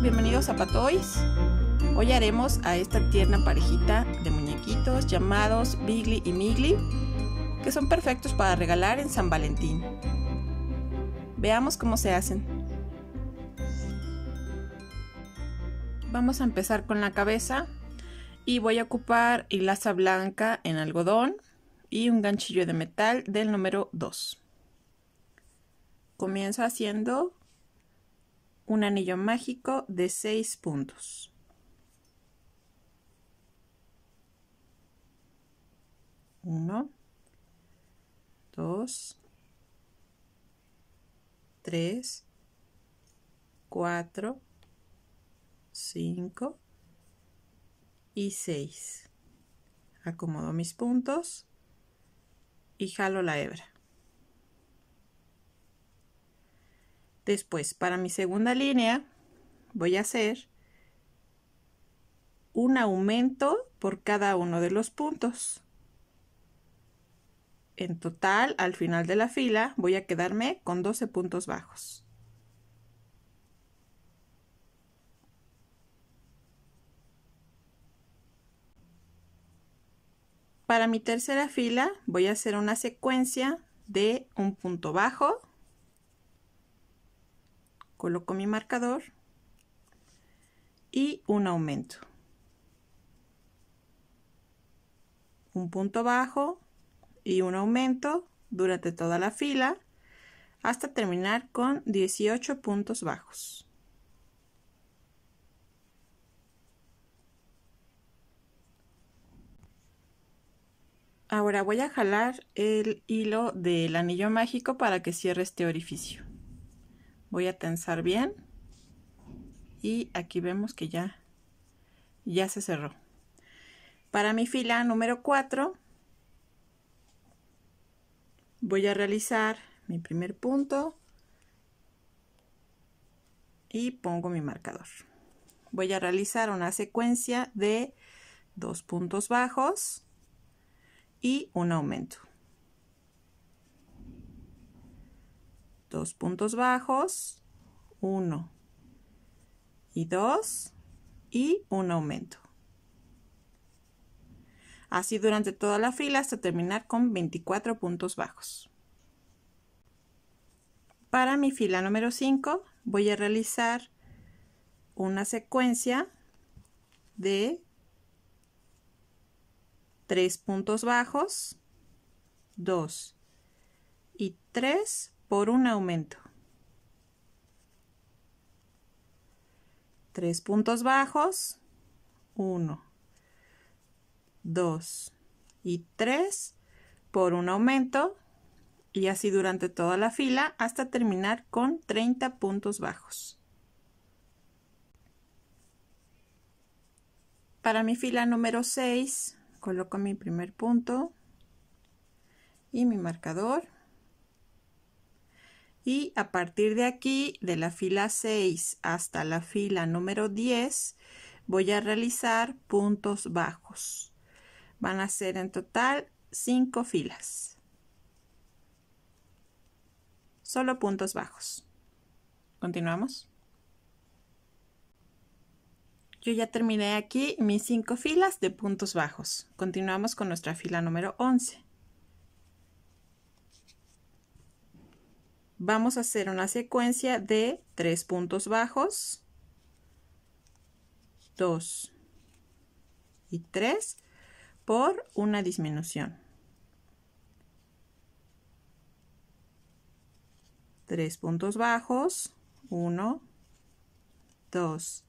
Bienvenidos a Patois Hoy haremos a esta tierna parejita de muñequitos llamados Bigly y Migly, que son perfectos para regalar en San Valentín. Veamos cómo se hacen. Vamos a empezar con la cabeza y voy a ocupar hilaza blanca en algodón y un ganchillo de metal del número 2. Comienzo haciendo un anillo mágico de 6 puntos. 1 2 3 4 5 y 6. Acomodo mis puntos y jalo la hebra. Después, para mi segunda línea, voy a hacer un aumento por cada uno de los puntos. En total, al final de la fila, voy a quedarme con 12 puntos bajos. Para mi tercera fila voy a hacer una secuencia de un punto bajo, coloco mi marcador y un aumento. Un punto bajo y un aumento durante toda la fila hasta terminar con 18 puntos bajos. Ahora voy a jalar el hilo del anillo mágico para que cierre este orificio voy a tensar bien y aquí vemos que ya ya se cerró para mi fila número 4 voy a realizar mi primer punto y pongo mi marcador voy a realizar una secuencia de dos puntos bajos y un aumento dos puntos bajos, uno y dos y un aumento. Así durante toda la fila hasta terminar con 24 puntos bajos. Para mi fila número 5 voy a realizar una secuencia de tres puntos bajos, 2 y 3 por un aumento. Tres puntos bajos, uno, dos y tres por un aumento y así durante toda la fila hasta terminar con 30 puntos bajos. Para mi fila número 6 coloco mi primer punto y mi marcador y a partir de aquí, de la fila 6 hasta la fila número 10, voy a realizar puntos bajos. Van a ser en total 5 filas. Solo puntos bajos. Continuamos. Yo ya terminé aquí mis 5 filas de puntos bajos. Continuamos con nuestra fila número 11. vamos a hacer una secuencia de tres puntos bajos, dos y tres, por una disminución. Tres puntos bajos, uno, dos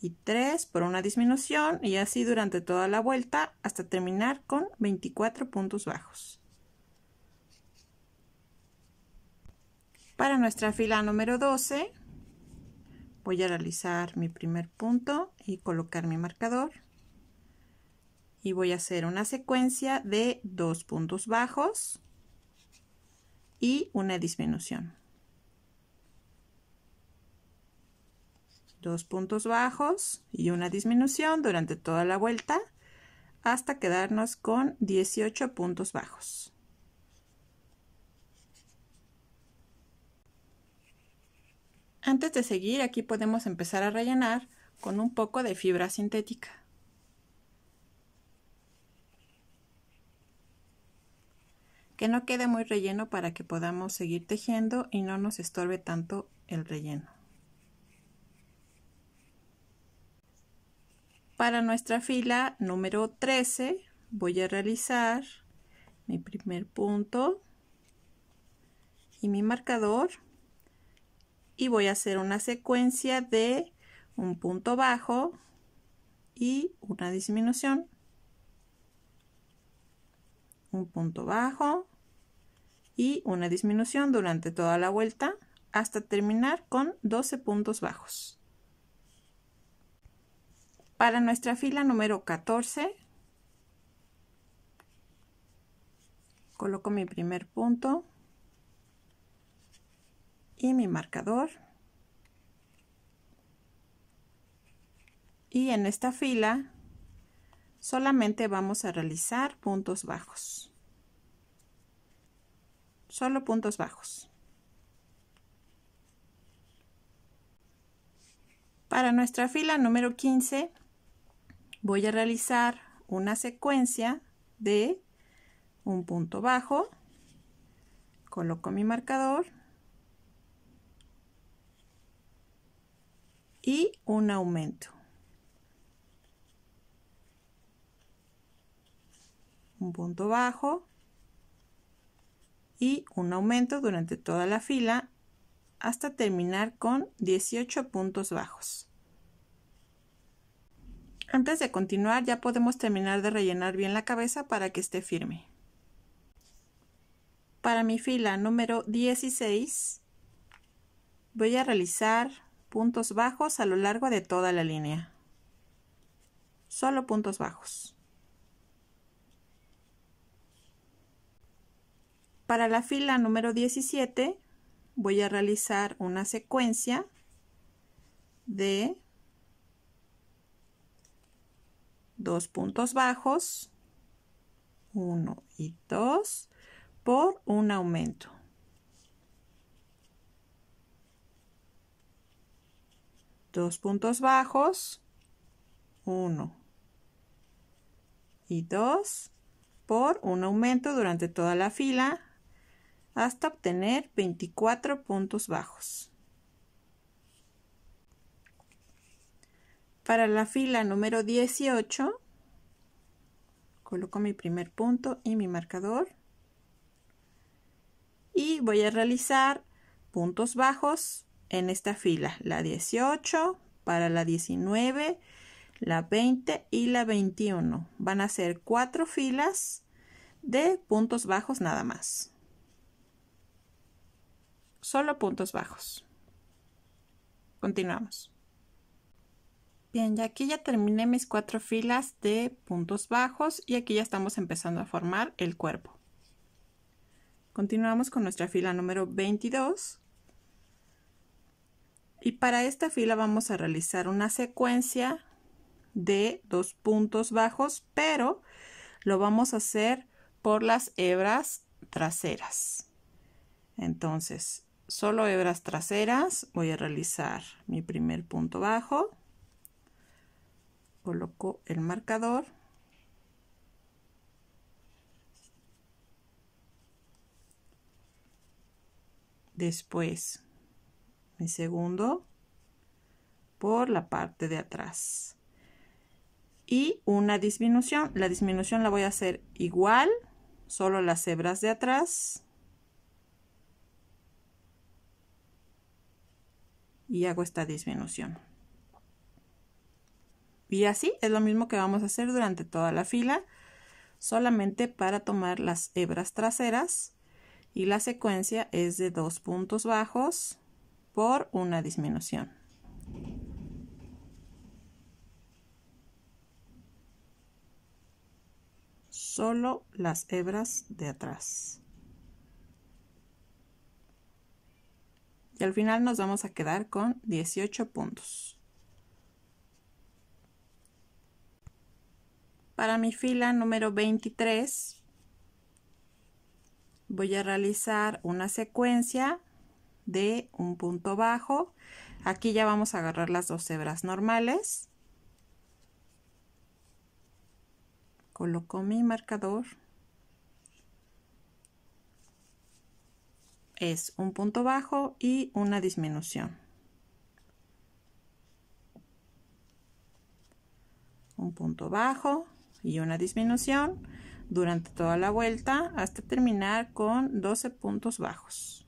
y tres por una disminución y así durante toda la vuelta hasta terminar con 24 puntos bajos. Para nuestra fila número 12 voy a realizar mi primer punto y colocar mi marcador. Y voy a hacer una secuencia de dos puntos bajos y una disminución. Dos puntos bajos y una disminución durante toda la vuelta hasta quedarnos con 18 puntos bajos. Antes de seguir, aquí podemos empezar a rellenar con un poco de fibra sintética. Que no quede muy relleno para que podamos seguir tejiendo y no nos estorbe tanto el relleno. Para nuestra fila número 13 voy a realizar mi primer punto y mi marcador y voy a hacer una secuencia de un punto bajo y una disminución un punto bajo y una disminución durante toda la vuelta hasta terminar con 12 puntos bajos. Para nuestra fila número 14 coloco mi primer punto y mi marcador. Y en esta fila solamente vamos a realizar puntos bajos. Solo puntos bajos. Para nuestra fila número 15 voy a realizar una secuencia de un punto bajo, coloco mi marcador y un aumento. Un punto bajo y un aumento durante toda la fila hasta terminar con 18 puntos bajos. Antes de continuar ya podemos terminar de rellenar bien la cabeza para que esté firme. Para mi fila número 16 voy a realizar puntos bajos a lo largo de toda la línea. Solo puntos bajos. Para la fila número 17 voy a realizar una secuencia de dos puntos bajos, 1 y 2, por un aumento. dos puntos bajos, uno y dos por un aumento durante toda la fila hasta obtener 24 puntos bajos. Para la fila número 18, coloco mi primer punto y mi marcador y voy a realizar puntos bajos en esta fila, la 18 para la 19, la 20 y la 21. Van a ser cuatro filas de puntos bajos nada más. Solo puntos bajos. Continuamos. Bien, ya aquí ya terminé mis cuatro filas de puntos bajos y aquí ya estamos empezando a formar el cuerpo. Continuamos con nuestra fila número 22 y para esta fila vamos a realizar una secuencia de dos puntos bajos, pero lo vamos a hacer por las hebras traseras. Entonces, solo hebras traseras, voy a realizar mi primer punto bajo, coloco el marcador, después mi segundo por la parte de atrás y una disminución la disminución la voy a hacer igual solo las hebras de atrás y hago esta disminución y así es lo mismo que vamos a hacer durante toda la fila solamente para tomar las hebras traseras y la secuencia es de dos puntos bajos por una disminución. Solo las hebras de atrás. Y al final nos vamos a quedar con 18 puntos. Para mi fila número 23 voy a realizar una secuencia de un punto bajo. Aquí ya vamos a agarrar las dos hebras normales. Coloco mi marcador. Es un punto bajo y una disminución. Un punto bajo y una disminución durante toda la vuelta hasta terminar con 12 puntos bajos.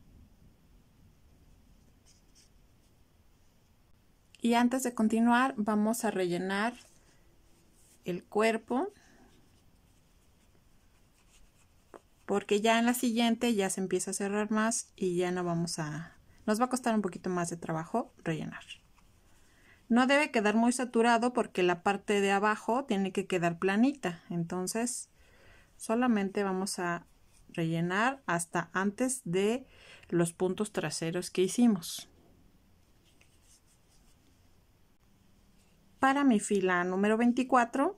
Y antes de continuar vamos a rellenar el cuerpo porque ya en la siguiente ya se empieza a cerrar más y ya no vamos a... nos va a costar un poquito más de trabajo rellenar. No debe quedar muy saturado porque la parte de abajo tiene que quedar planita, entonces solamente vamos a rellenar hasta antes de los puntos traseros que hicimos. Para mi fila número 24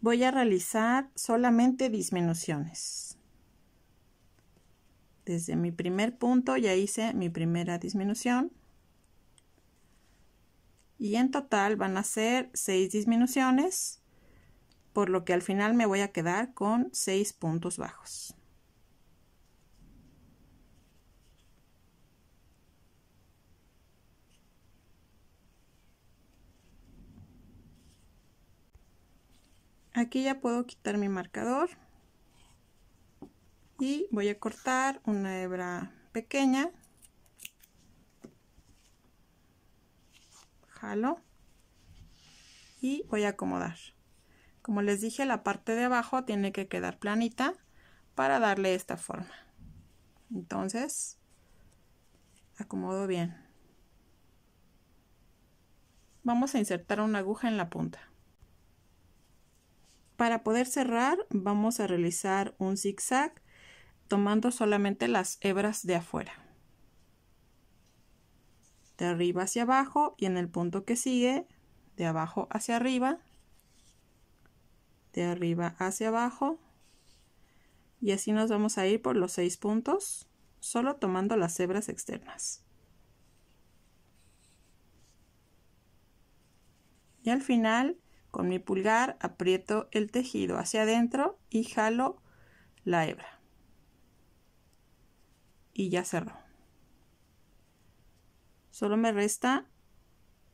voy a realizar solamente disminuciones. Desde mi primer punto ya hice mi primera disminución. Y en total van a ser 6 disminuciones, por lo que al final me voy a quedar con 6 puntos bajos. aquí ya puedo quitar mi marcador y voy a cortar una hebra pequeña jalo y voy a acomodar como les dije la parte de abajo tiene que quedar planita para darle esta forma entonces acomodo bien vamos a insertar una aguja en la punta para poder cerrar vamos a realizar un zigzag tomando solamente las hebras de afuera. De arriba hacia abajo y en el punto que sigue de abajo hacia arriba, de arriba hacia abajo y así nos vamos a ir por los seis puntos solo tomando las hebras externas. Y al final con mi pulgar aprieto el tejido hacia adentro y jalo la hebra. Y ya cerró. Solo me resta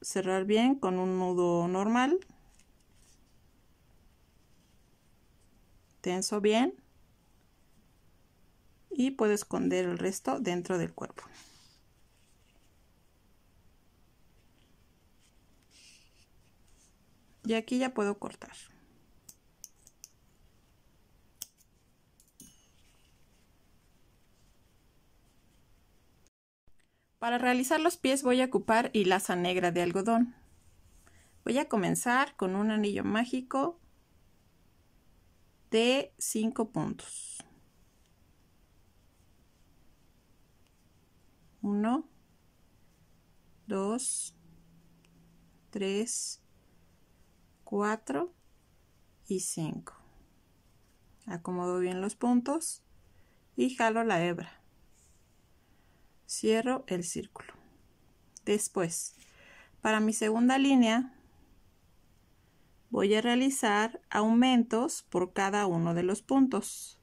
cerrar bien con un nudo normal. Tenso bien. Y puedo esconder el resto dentro del cuerpo. y aquí ya puedo cortar Para realizar los pies voy a ocupar hilaza negra de algodón. Voy a comenzar con un anillo mágico de 5 puntos. 1, 2, 3, 4 y 5. Acomodo bien los puntos y jalo la hebra. Cierro el círculo. Después, para mi segunda línea, voy a realizar aumentos por cada uno de los puntos.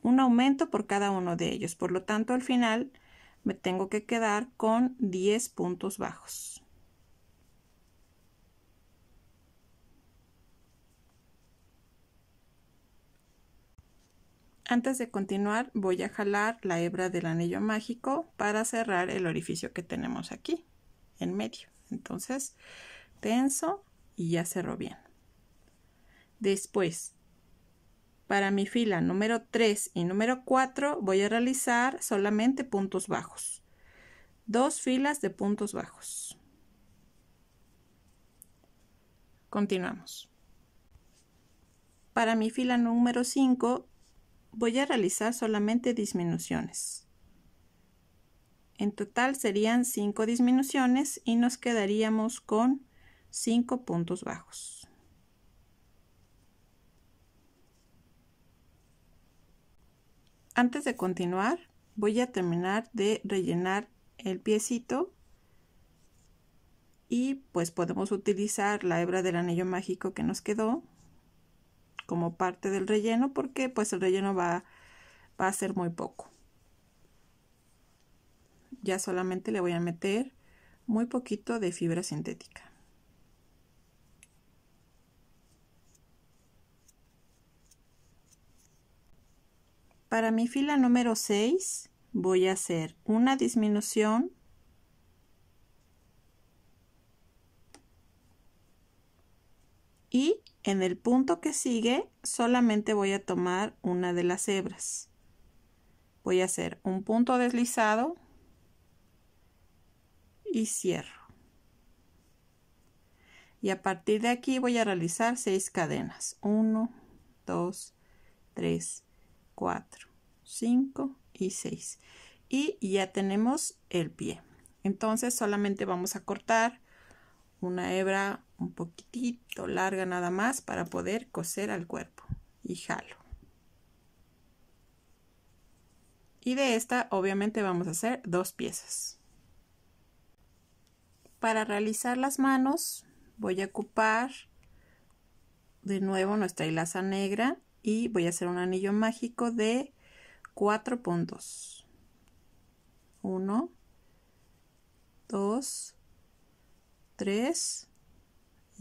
Un aumento por cada uno de ellos. Por lo tanto, al final me tengo que quedar con 10 puntos bajos. Antes de continuar voy a jalar la hebra del anillo mágico para cerrar el orificio que tenemos aquí en medio. Entonces tenso y ya cerró bien. Después, para mi fila número 3 y número 4 voy a realizar solamente puntos bajos. Dos filas de puntos bajos. Continuamos. Para mi fila número 5 voy a realizar solamente disminuciones. En total serían 5 disminuciones y nos quedaríamos con 5 puntos bajos. Antes de continuar, voy a terminar de rellenar el piecito y pues podemos utilizar la hebra del anillo mágico que nos quedó como parte del relleno porque pues el relleno va, a ser muy poco. Ya solamente le voy a meter muy poquito de fibra sintética. Para mi fila número 6 voy a hacer una disminución y en el punto que sigue solamente voy a tomar una de las hebras. Voy a hacer un punto deslizado y cierro. Y a partir de aquí voy a realizar seis cadenas. 1, 2, 3, 4, 5 y 6. Y ya tenemos el pie. Entonces solamente vamos a cortar una hebra un poquitito larga nada más para poder coser al cuerpo y jalo y de esta obviamente vamos a hacer dos piezas para realizar las manos voy a ocupar de nuevo nuestra hilaza negra y voy a hacer un anillo mágico de cuatro puntos uno dos tres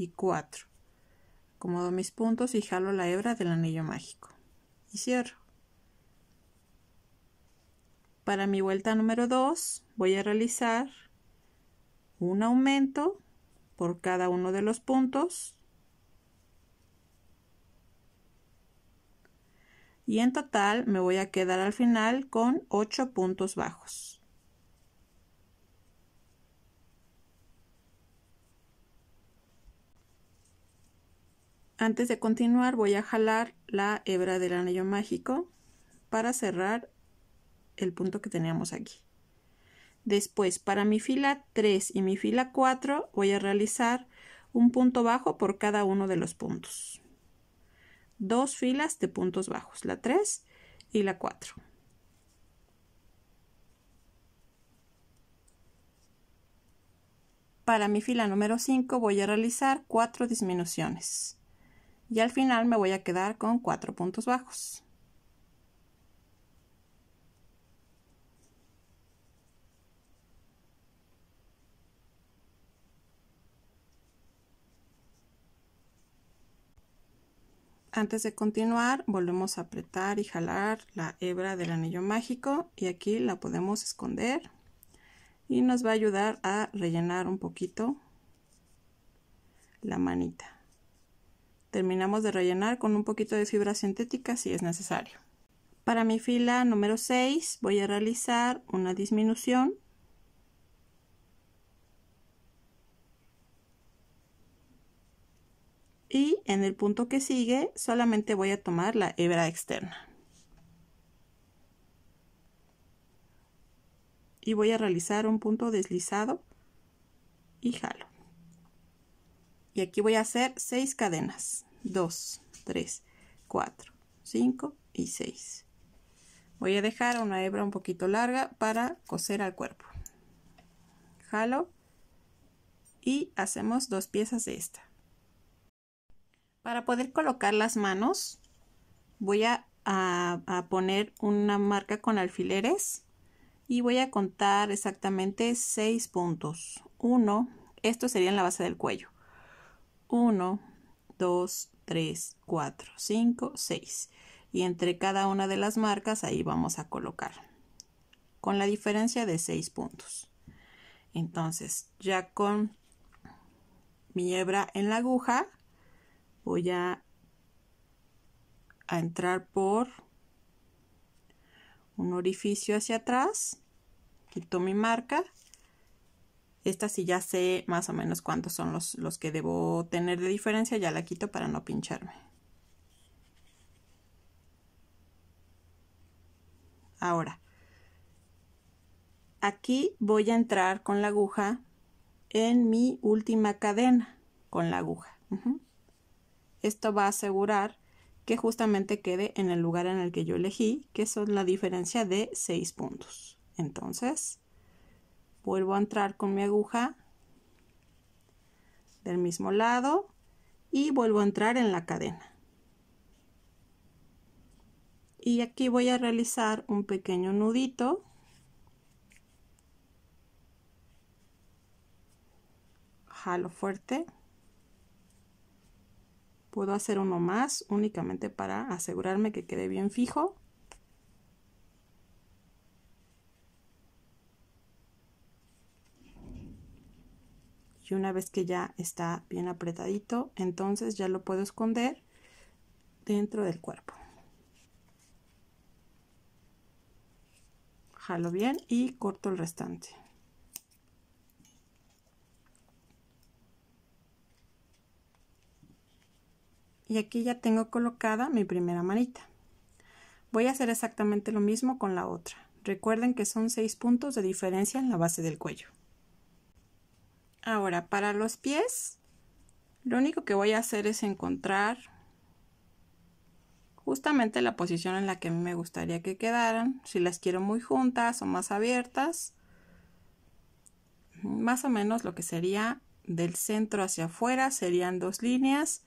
y 4. Acomodo mis puntos y jalo la hebra del anillo mágico. Y cierro. Para mi vuelta número 2 voy a realizar un aumento por cada uno de los puntos y en total me voy a quedar al final con 8 puntos bajos. Antes de continuar voy a jalar la hebra del anillo mágico para cerrar el punto que teníamos aquí. Después, para mi fila 3 y mi fila 4 voy a realizar un punto bajo por cada uno de los puntos. Dos filas de puntos bajos, la 3 y la 4. Para mi fila número 5 voy a realizar cuatro disminuciones y al final me voy a quedar con cuatro puntos bajos. Antes de continuar, volvemos a apretar y jalar la hebra del anillo mágico y aquí la podemos esconder y nos va a ayudar a rellenar un poquito la manita. Terminamos de rellenar con un poquito de fibra sintética si es necesario. Para mi fila número 6 voy a realizar una disminución. Y en el punto que sigue solamente voy a tomar la hebra externa. Y voy a realizar un punto deslizado y jalo y aquí voy a hacer 6 cadenas 2 3 4 5 y 6 voy a dejar una hebra un poquito larga para coser al cuerpo jalo y hacemos dos piezas de esta para poder colocar las manos voy a, poner una marca con alfileres y voy a contar exactamente 6 puntos 1 esto sería en la base del cuello 1, 2, 3, 4, 5, 6. Y entre cada una de las marcas ahí vamos a colocar. Con la diferencia de 6 puntos. Entonces, ya con mi hebra en la aguja, voy a, a entrar por un orificio hacia atrás, quito mi marca esta sí ya sé más o menos cuántos son los, que debo tener de diferencia. Ya la quito para no pincharme. Ahora, aquí voy a entrar con la aguja en mi última cadena con la aguja. Esto va a asegurar que justamente quede en el lugar en el que yo elegí, que son la diferencia de 6 puntos. Entonces, vuelvo a entrar con mi aguja del mismo lado y vuelvo a entrar en la cadena y aquí voy a realizar un pequeño nudito jalo fuerte puedo hacer uno más únicamente para asegurarme que quede bien fijo y una vez que ya está bien apretadito, entonces ya lo puedo esconder dentro del cuerpo. Jalo bien y corto el restante. Y aquí ya tengo colocada mi primera manita. Voy a hacer exactamente lo mismo con la otra. Recuerden que son seis puntos de diferencia en la base del cuello. Ahora, para los pies, lo único que voy a hacer es encontrar justamente la posición en la que me gustaría que quedaran, si las quiero muy juntas o más abiertas, más o menos lo que sería del centro hacia afuera serían dos líneas,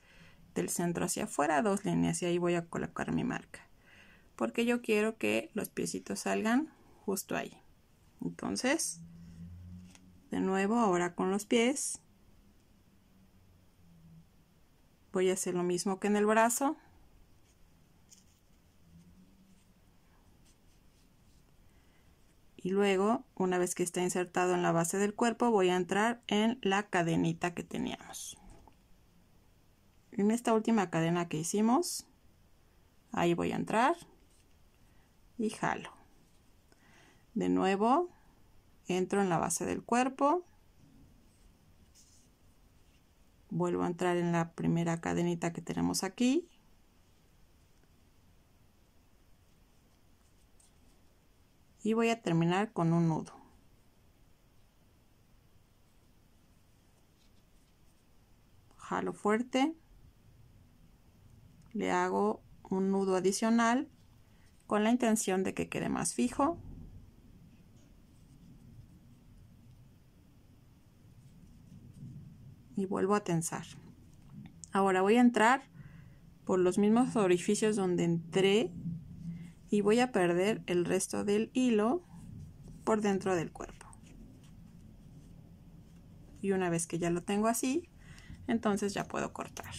del centro hacia afuera dos líneas y ahí voy a colocar mi marca, porque yo quiero que los piecitos salgan justo ahí. Entonces, de nuevo ahora con los pies voy a hacer lo mismo que en el brazo y luego una vez que está insertado en la base del cuerpo voy a entrar en la cadenita que teníamos en esta última cadena que hicimos ahí voy a entrar y jalo de nuevo entro en la base del cuerpo vuelvo a entrar en la primera cadenita que tenemos aquí y voy a terminar con un nudo jalo fuerte le hago un nudo adicional con la intención de que quede más fijo y vuelvo a tensar. Ahora voy a entrar por los mismos orificios donde entré y voy a perder el resto del hilo por dentro del cuerpo. Y una vez que ya lo tengo así, entonces ya puedo cortar.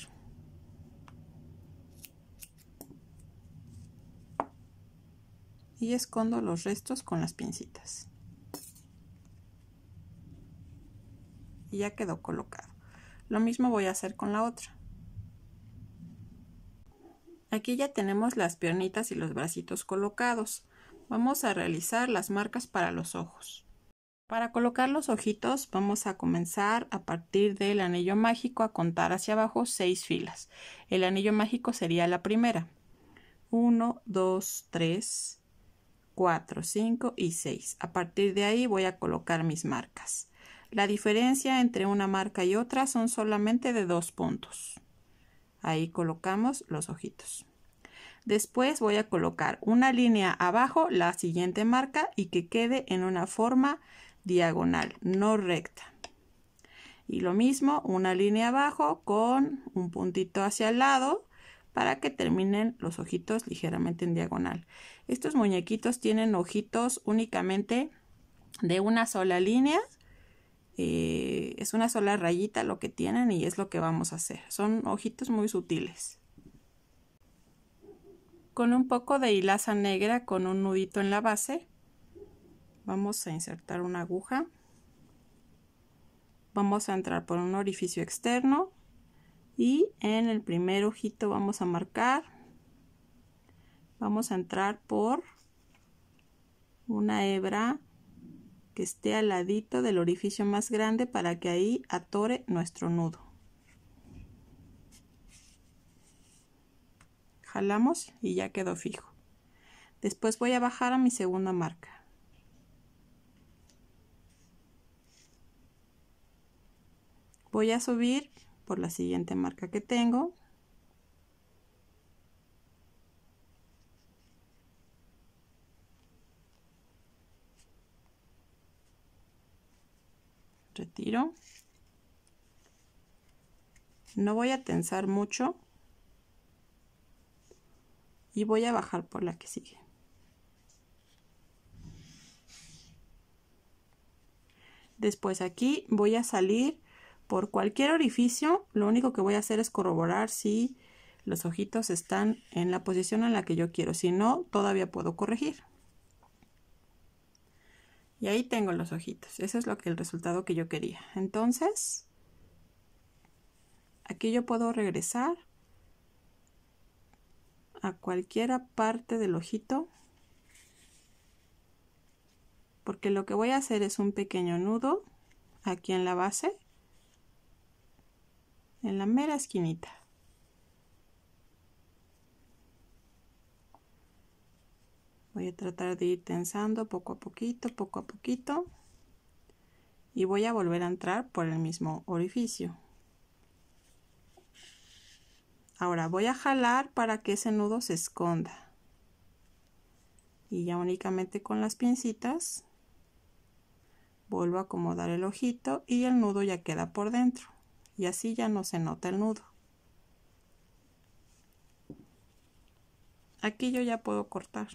Y escondo los restos con las pincitas. Y ya quedó colocado. Lo mismo voy a hacer con la otra. Aquí ya tenemos las piernitas y los bracitos colocados. Vamos a realizar las marcas para los ojos. Para colocar los ojitos vamos a comenzar a partir del anillo mágico a contar hacia abajo seis filas. El anillo mágico sería la primera. 1, 2, 3, 4, 5 y 6. A partir de ahí voy a colocar mis marcas. La diferencia entre una marca y otra son solamente de dos puntos. Ahí colocamos los ojitos. Después voy a colocar una línea abajo, la siguiente marca y que quede en una forma diagonal, no recta. Y lo mismo, una línea abajo con un puntito hacia el lado para que terminen los ojitos ligeramente en diagonal. Estos muñequitos tienen ojitos únicamente de una sola línea eh, es una sola rayita lo que tienen y es lo que vamos a hacer. Son ojitos muy sutiles. Con un poco de hilaza negra con un nudito en la base, vamos a insertar una aguja. Vamos a entrar por un orificio externo y en el primer ojito vamos a marcar. Vamos a entrar por una hebra que esté al ladito del orificio más grande para que ahí atore nuestro nudo. Jalamos y ya quedó fijo. Después voy a bajar a mi segunda marca. Voy a subir por la siguiente marca que tengo no voy a tensar mucho y voy a bajar por la que sigue después aquí voy a salir por cualquier orificio lo único que voy a hacer es corroborar si los ojitos están en la posición en la que yo quiero si no todavía puedo corregir y ahí tengo los ojitos. Eso es lo que el resultado que yo quería. Entonces, aquí yo puedo regresar a cualquiera parte del ojito. Porque lo que voy a hacer es un pequeño nudo aquí en la base. En la mera esquinita. Voy a tratar de ir tensando poco a poquito, poco a poquito. Y voy a volver a entrar por el mismo orificio. Ahora voy a jalar para que ese nudo se esconda. Y ya únicamente con las pincitas vuelvo a acomodar el ojito y el nudo ya queda por dentro. Y así ya no se nota el nudo. Aquí yo ya puedo cortar.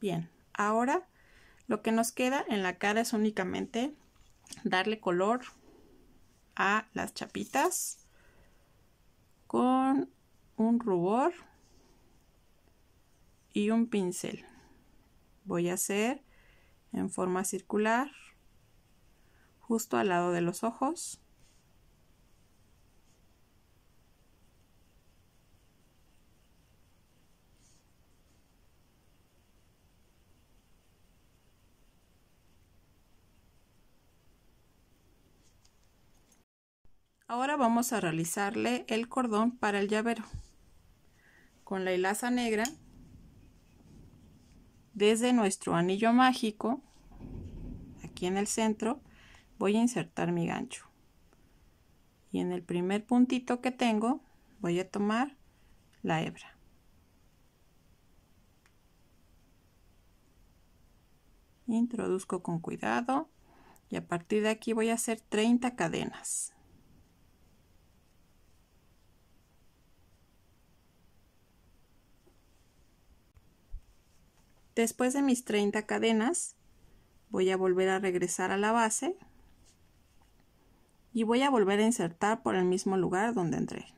Bien, ahora lo que nos queda en la cara es únicamente darle color a las chapitas con un rubor y un pincel. Voy a hacer en forma circular justo al lado de los ojos. Ahora vamos a realizarle el cordón para el llavero. Con la hilaza negra, desde nuestro anillo mágico, aquí en el centro, voy a insertar mi gancho. Y en el primer puntito que tengo, voy a tomar la hebra. Introduzco con cuidado y a partir de aquí voy a hacer 30 cadenas. Después de mis 30 cadenas, voy a volver a regresar a la base y voy a volver a insertar por el mismo lugar donde entré.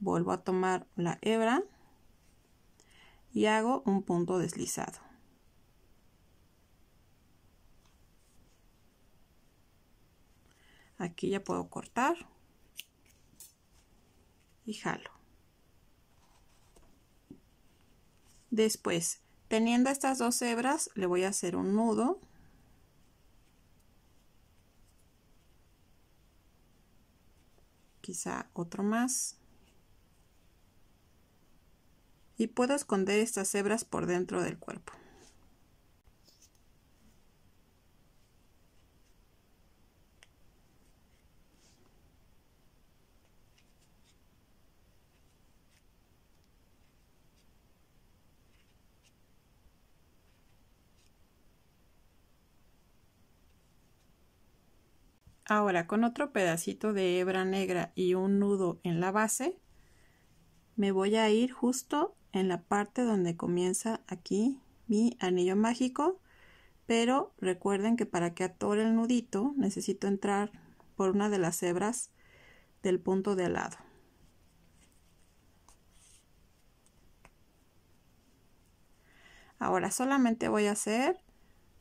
Vuelvo a tomar la hebra y hago un punto deslizado. Aquí ya puedo cortar y jalo. Después Teniendo estas dos hebras, le voy a hacer un nudo. Quizá otro más. Y puedo esconder estas hebras por dentro del cuerpo. Ahora, con otro pedacito de hebra negra y un nudo en la base, me voy a ir justo en la parte donde comienza aquí mi anillo mágico, pero recuerden que para que atore el nudito necesito entrar por una de las hebras del punto de al lado. Ahora solamente voy a hacer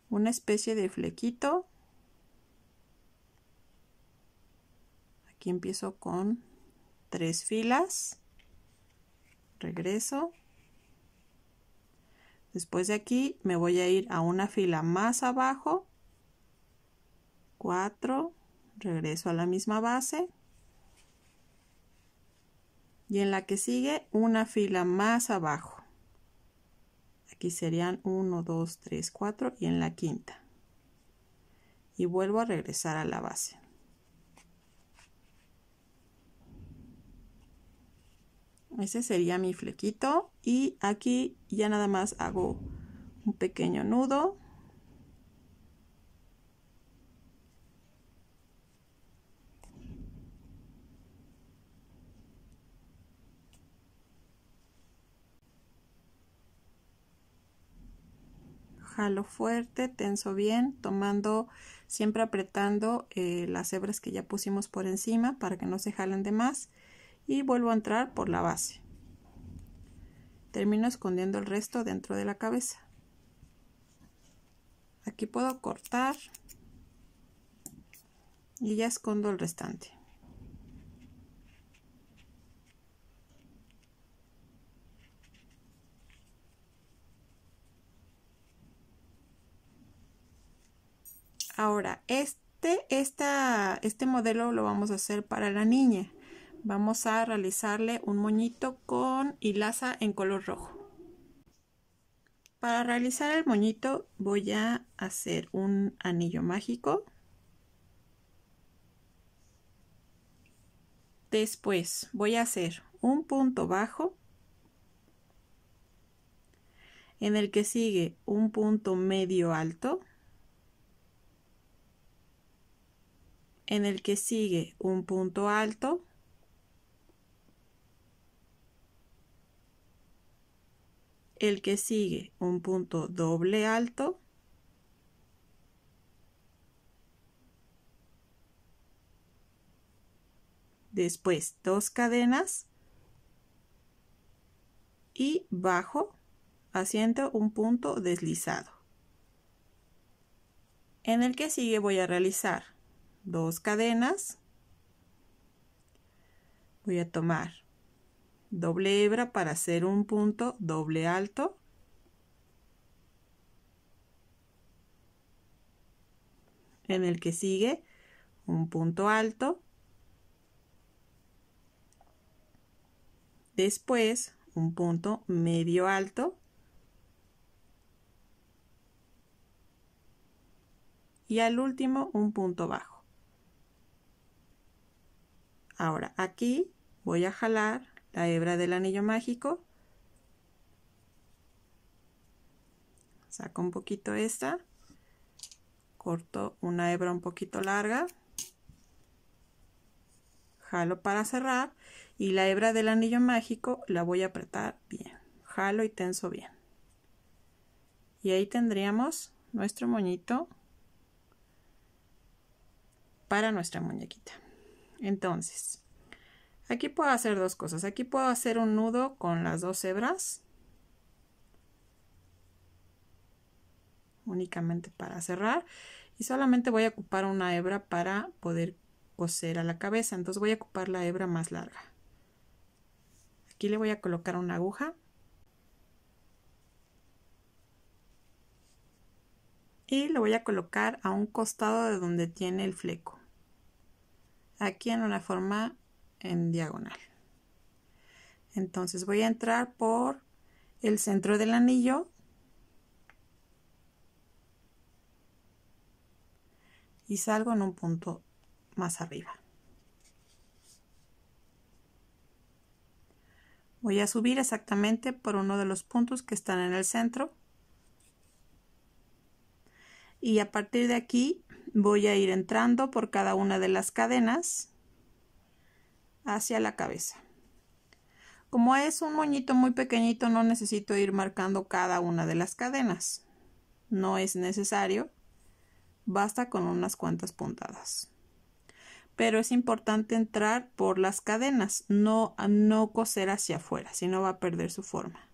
una especie de flequito empiezo con tres filas regreso después de aquí me voy a ir a una fila más abajo 4 regreso a la misma base y en la que sigue una fila más abajo aquí serían 1 2 3 4 y en la quinta y vuelvo a regresar a la base Ese sería mi flequito. Y aquí ya nada más hago un pequeño nudo. jalo fuerte, tenso bien, tomando, siempre apretando eh, las hebras que ya pusimos por encima para que no se jalen de más y vuelvo a entrar por la base. Termino escondiendo el resto dentro de la cabeza. Aquí puedo cortar y ya escondo el restante. Ahora, este, esta, este modelo lo vamos a hacer para la niña vamos a realizarle un moñito con hilaza en color rojo. Para realizar el moñito voy a hacer un anillo mágico. Después voy a hacer un punto bajo en el que sigue un punto medio alto, en el que sigue un punto alto, el que sigue un punto doble alto después dos cadenas y bajo haciendo un punto deslizado en el que sigue voy a realizar dos cadenas voy a tomar doble hebra para hacer un punto doble alto en el que sigue un punto alto después un punto medio alto y al último un punto bajo ahora aquí voy a jalar la hebra del anillo mágico. Saco un poquito esta. Corto una hebra un poquito larga. Jalo para cerrar. Y la hebra del anillo mágico la voy a apretar bien. Jalo y tenso bien. Y ahí tendríamos nuestro moñito para nuestra muñequita. Entonces, Aquí puedo hacer dos cosas. Aquí puedo hacer un nudo con las dos hebras. Únicamente para cerrar. Y solamente voy a ocupar una hebra para poder coser a la cabeza. Entonces voy a ocupar la hebra más larga. Aquí le voy a colocar una aguja. Y lo voy a colocar a un costado de donde tiene el fleco. Aquí en una forma en diagonal. Entonces voy a entrar por el centro del anillo y salgo en un punto más arriba. Voy a subir exactamente por uno de los puntos que están en el centro. Y a partir de aquí voy a ir entrando por cada una de las cadenas hacia la cabeza. Como es un moñito muy pequeñito, no necesito ir marcando cada una de las cadenas. No es necesario, basta con unas cuantas puntadas. Pero es importante entrar por las cadenas, no, no coser hacia afuera, si no va a perder su forma.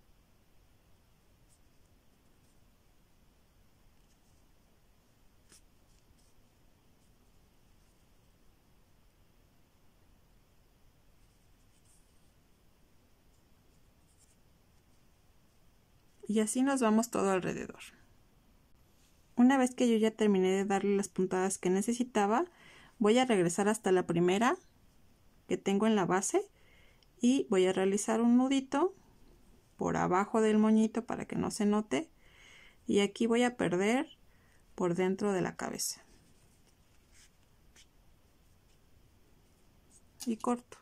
y así nos vamos todo alrededor. Una vez que yo ya terminé de darle las puntadas que necesitaba, voy a regresar hasta la primera que tengo en la base y voy a realizar un nudito por abajo del moñito para que no se note y aquí voy a perder por dentro de la cabeza y corto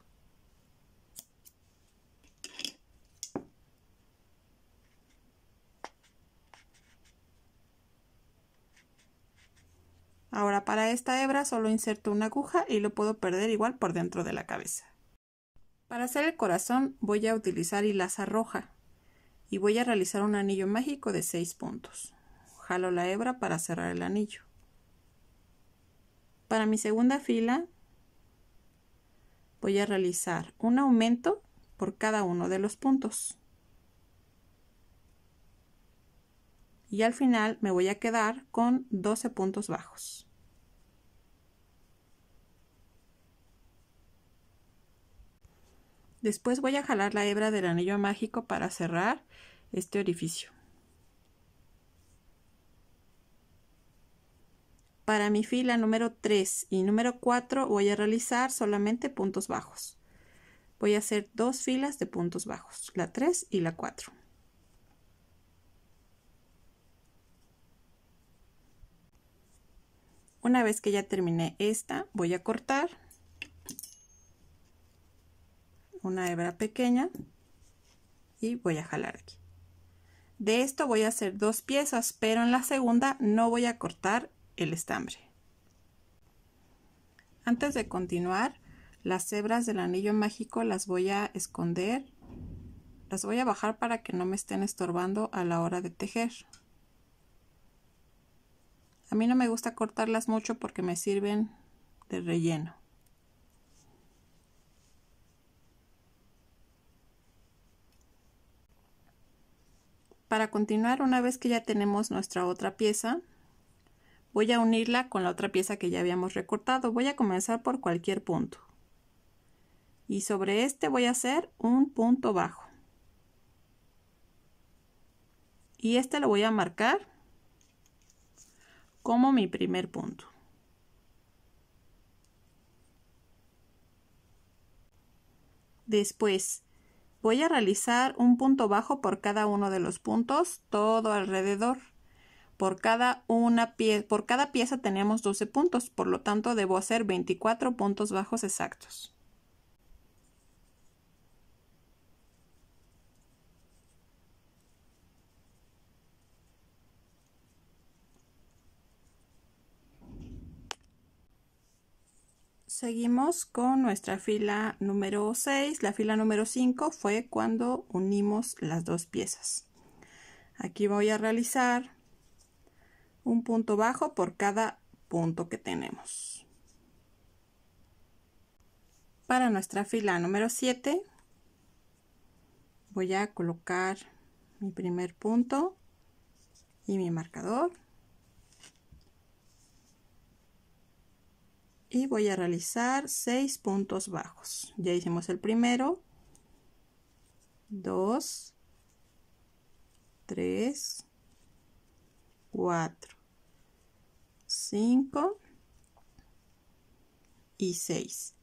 Ahora para esta hebra solo inserto una aguja y lo puedo perder igual por dentro de la cabeza. Para hacer el corazón voy a utilizar hilaza roja y voy a realizar un anillo mágico de 6 puntos. Jalo la hebra para cerrar el anillo. Para mi segunda fila voy a realizar un aumento por cada uno de los puntos. y al final me voy a quedar con 12 puntos bajos. Después voy a jalar la hebra del anillo mágico para cerrar este orificio. Para mi fila número 3 y número 4 voy a realizar solamente puntos bajos. Voy a hacer dos filas de puntos bajos, la 3 y la 4. Una vez que ya terminé esta, voy a cortar una hebra pequeña y voy a jalar aquí. De esto voy a hacer dos piezas, pero en la segunda no voy a cortar el estambre. Antes de continuar, las hebras del anillo mágico las voy a esconder, las voy a bajar para que no me estén estorbando a la hora de tejer. A mí no me gusta cortarlas mucho porque me sirven de relleno. Para continuar, una vez que ya tenemos nuestra otra pieza, voy a unirla con la otra pieza que ya habíamos recortado. Voy a comenzar por cualquier punto. Y sobre este voy a hacer un punto bajo. Y este lo voy a marcar como mi primer punto. Después, voy a realizar un punto bajo por cada uno de los puntos, todo alrededor. Por cada, una pie por cada pieza tenemos 12 puntos, por lo tanto debo hacer 24 puntos bajos exactos. Seguimos con nuestra fila número 6. La fila número 5 fue cuando unimos las dos piezas. Aquí voy a realizar un punto bajo por cada punto que tenemos. Para nuestra fila número 7 voy a colocar mi primer punto y mi marcador y voy a realizar 6 puntos bajos ya hicimos el primero 2 3 4 5 y 6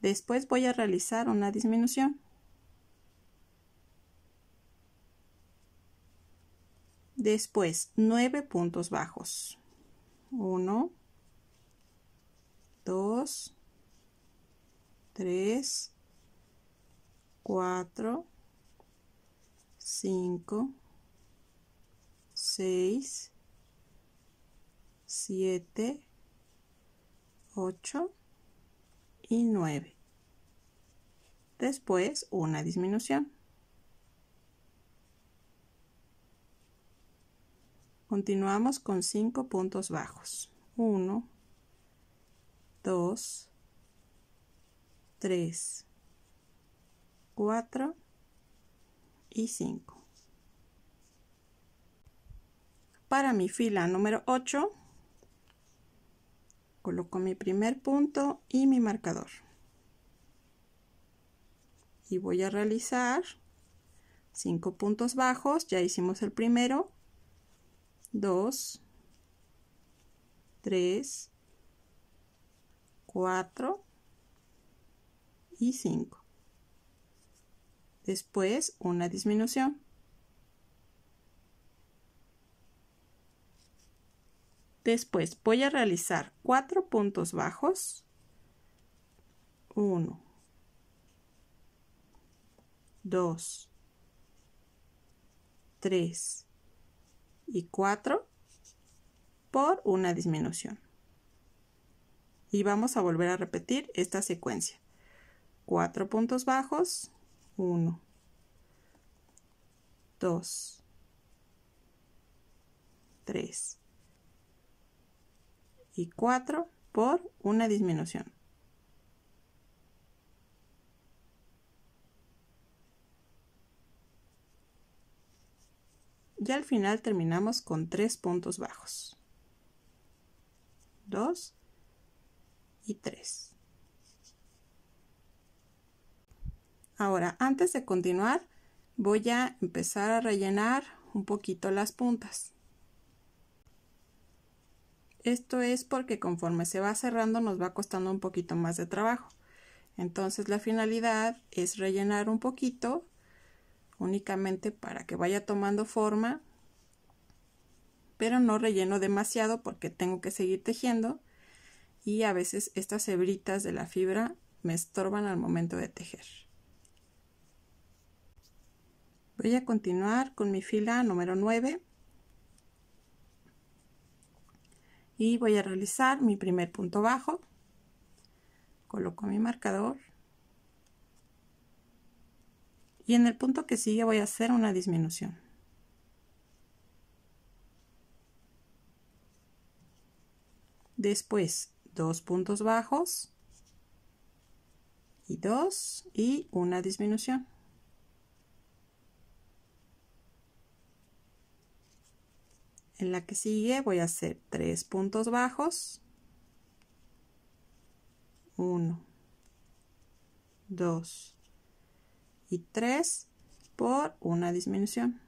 después voy a realizar una disminución después 9 puntos bajos 1 2, 3, 4, 5, 6, 7, 8 y 9. Después una disminución. Continuamos con 5 puntos bajos. 1, 2, 3, 4 y 5. Para mi fila número 8, coloco mi primer punto y mi marcador. Y voy a realizar 5 puntos bajos, ya hicimos el primero, 2, 3, 4 y 5. Después una disminución. Después voy a realizar 4 puntos bajos. 1, 2, 3 y 4 por una disminución y vamos a volver a repetir esta secuencia. 4 puntos bajos, 1, 2, 3 y 4 por una disminución. Y al final terminamos con 3 puntos bajos. 2, 3. Ahora, antes de continuar, voy a empezar a rellenar un poquito las puntas. Esto es porque conforme se va cerrando nos va costando un poquito más de trabajo. Entonces la finalidad es rellenar un poquito únicamente para que vaya tomando forma, pero no relleno demasiado porque tengo que seguir tejiendo y a veces estas hebritas de la fibra me estorban al momento de tejer. Voy a continuar con mi fila número 9 y voy a realizar mi primer punto bajo. Coloco mi marcador y en el punto que sigue voy a hacer una disminución. Después dos puntos bajos y dos y una disminución. En la que sigue voy a hacer tres puntos bajos. uno dos y tres por una disminución.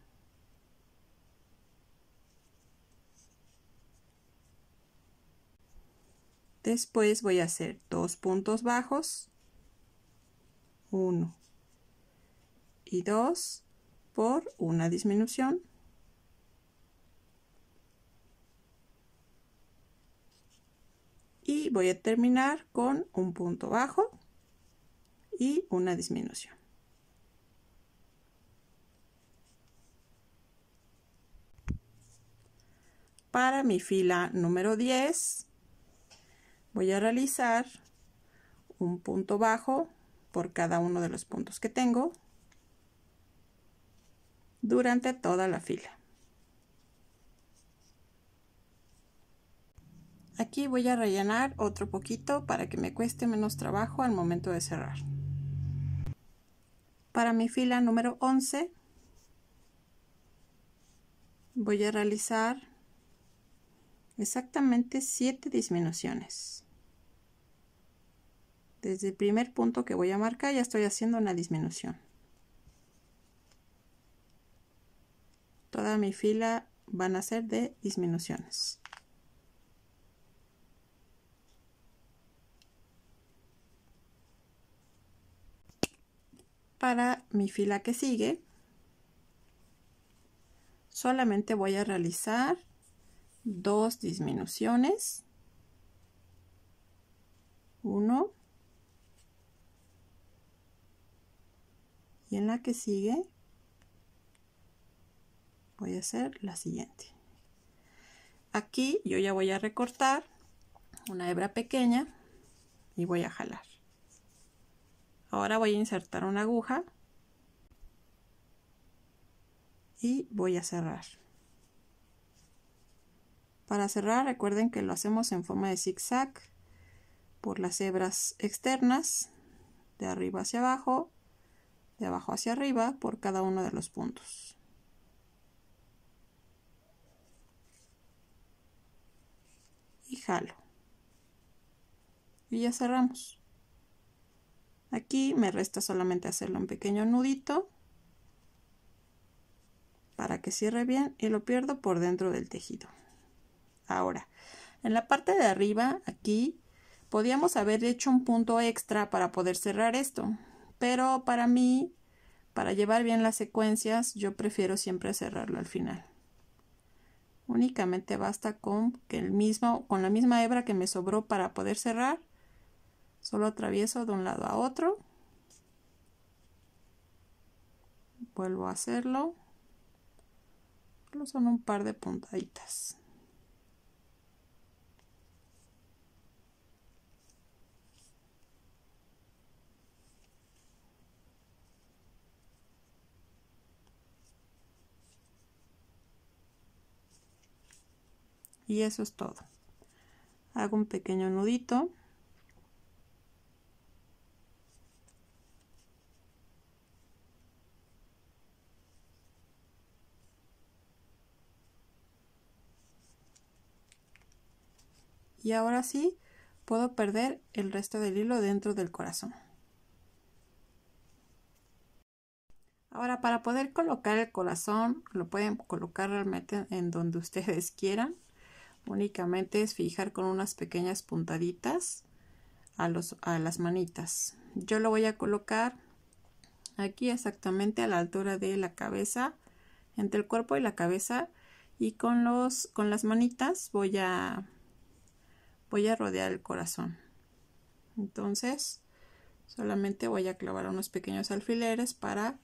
Después voy a hacer dos puntos bajos, uno y dos por una disminución. Y voy a terminar con un punto bajo y una disminución. Para mi fila número 10 voy a realizar un punto bajo por cada uno de los puntos que tengo durante toda la fila. Aquí voy a rellenar otro poquito para que me cueste menos trabajo al momento de cerrar. Para mi fila número 11 voy a realizar exactamente 7 disminuciones. Desde el primer punto que voy a marcar ya estoy haciendo una disminución. Toda mi fila van a ser de disminuciones. Para mi fila que sigue, solamente voy a realizar dos disminuciones. Uno y en la que sigue voy a hacer la siguiente aquí yo ya voy a recortar una hebra pequeña y voy a jalar ahora voy a insertar una aguja y voy a cerrar para cerrar recuerden que lo hacemos en forma de zigzag por las hebras externas de arriba hacia abajo de abajo hacia arriba por cada uno de los puntos. Y jalo. Y ya cerramos. Aquí me resta solamente hacerle un pequeño nudito para que cierre bien y lo pierdo por dentro del tejido. Ahora, en la parte de arriba, aquí, podíamos haber hecho un punto extra para poder cerrar esto, pero para mí, para llevar bien las secuencias, yo prefiero siempre cerrarlo al final. Únicamente basta con, que el mismo, con la misma hebra que me sobró para poder cerrar. Solo atravieso de un lado a otro. Vuelvo a hacerlo. Solo son un par de puntaditas. y eso es todo hago un pequeño nudito y ahora sí puedo perder el resto del hilo dentro del corazón. Ahora para poder colocar el corazón lo pueden colocar realmente en donde ustedes quieran. Únicamente es fijar con unas pequeñas puntaditas a, los, a las manitas. Yo lo voy a colocar aquí exactamente a la altura de la cabeza, entre el cuerpo y la cabeza. Y con, los, con las manitas voy a, voy a rodear el corazón. Entonces, solamente voy a clavar unos pequeños alfileres para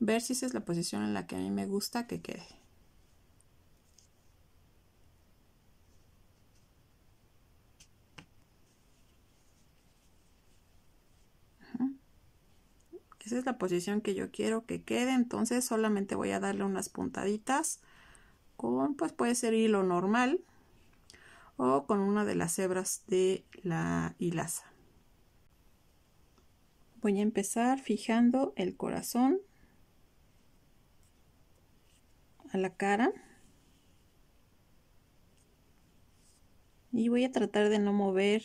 ver si esa es la posición en la que a mí me gusta que quede. Esa es la posición que yo quiero que quede, entonces solamente voy a darle unas puntaditas con, pues puede ser hilo normal o con una de las hebras de la hilaza. Voy a empezar fijando el corazón a la cara. y voy a tratar de no mover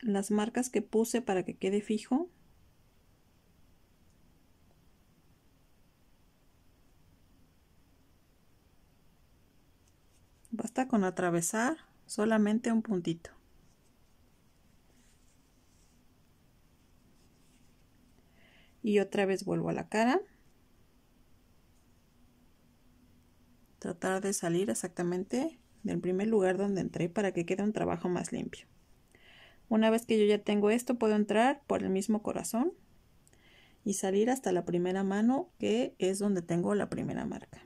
las marcas que puse para que quede fijo Basta con atravesar solamente un puntito. Y otra vez vuelvo a la cara. Tratar de salir exactamente del primer lugar donde entré para que quede un trabajo más limpio. Una vez que yo ya tengo esto, puedo entrar por el mismo corazón y salir hasta la primera mano que es donde tengo la primera marca.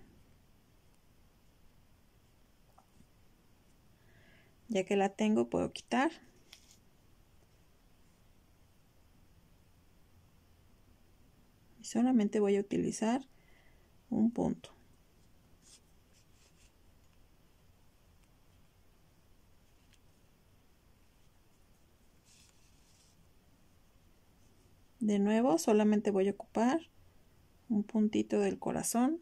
Ya que la tengo, puedo quitar. Y solamente voy a utilizar un punto. De nuevo, solamente voy a ocupar un puntito del corazón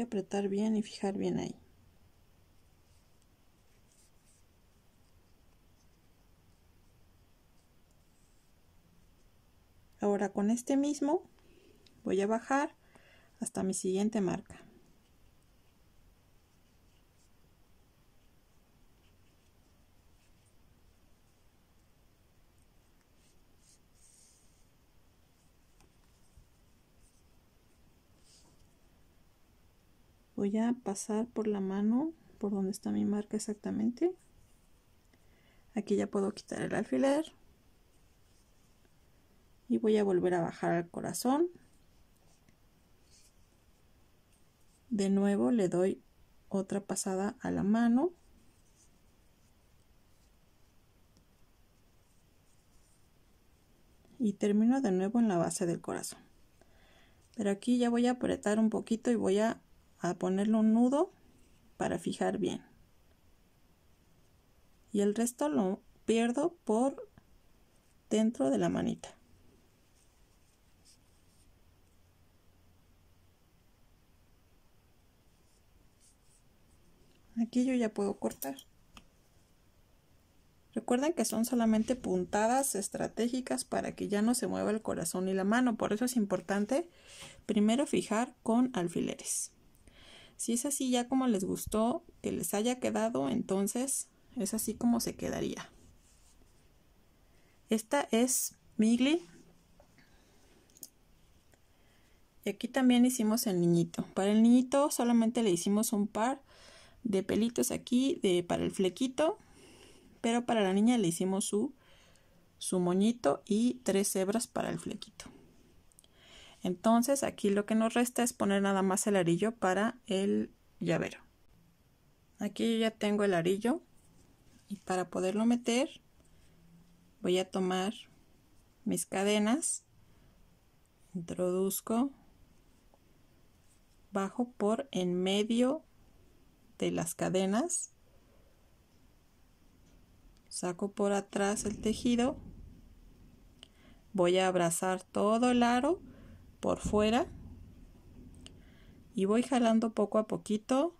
apretar bien y fijar bien ahí. Ahora con este mismo voy a bajar hasta mi siguiente marca. voy a pasar por la mano por donde está mi marca exactamente aquí ya puedo quitar el alfiler y voy a volver a bajar al corazón de nuevo le doy otra pasada a la mano y termino de nuevo en la base del corazón pero aquí ya voy a apretar un poquito y voy a a ponerle un nudo para fijar bien y el resto lo pierdo por dentro de la manita aquí yo ya puedo cortar Recuerden que son solamente puntadas estratégicas para que ya no se mueva el corazón y la mano, por eso es importante primero fijar con alfileres. Si es así ya como les gustó, que les haya quedado, entonces es así como se quedaría. Esta es Migli. Y aquí también hicimos el niñito. Para el niñito solamente le hicimos un par de pelitos aquí de, para el flequito. Pero para la niña le hicimos su, su moñito y tres hebras para el flequito. Entonces aquí lo que nos resta es poner nada más el arillo para el llavero. Aquí ya tengo el arillo y para poderlo meter voy a tomar mis cadenas, introduzco, bajo por en medio de las cadenas, saco por atrás el tejido, voy a abrazar todo el aro por fuera y voy jalando poco a poquito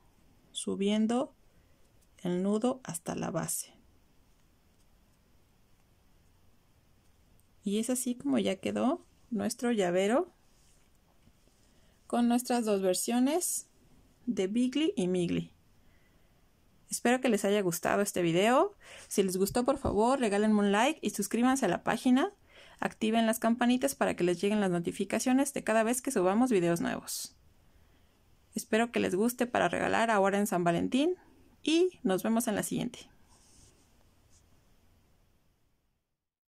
subiendo el nudo hasta la base y es así como ya quedó nuestro llavero con nuestras dos versiones de Bigly y Migly. Espero que les haya gustado este video. Si les gustó, por favor, regálenme un like y suscríbanse a la página activen las campanitas para que les lleguen las notificaciones de cada vez que subamos videos nuevos. Espero que les guste para regalar ahora en San Valentín y nos vemos en la siguiente.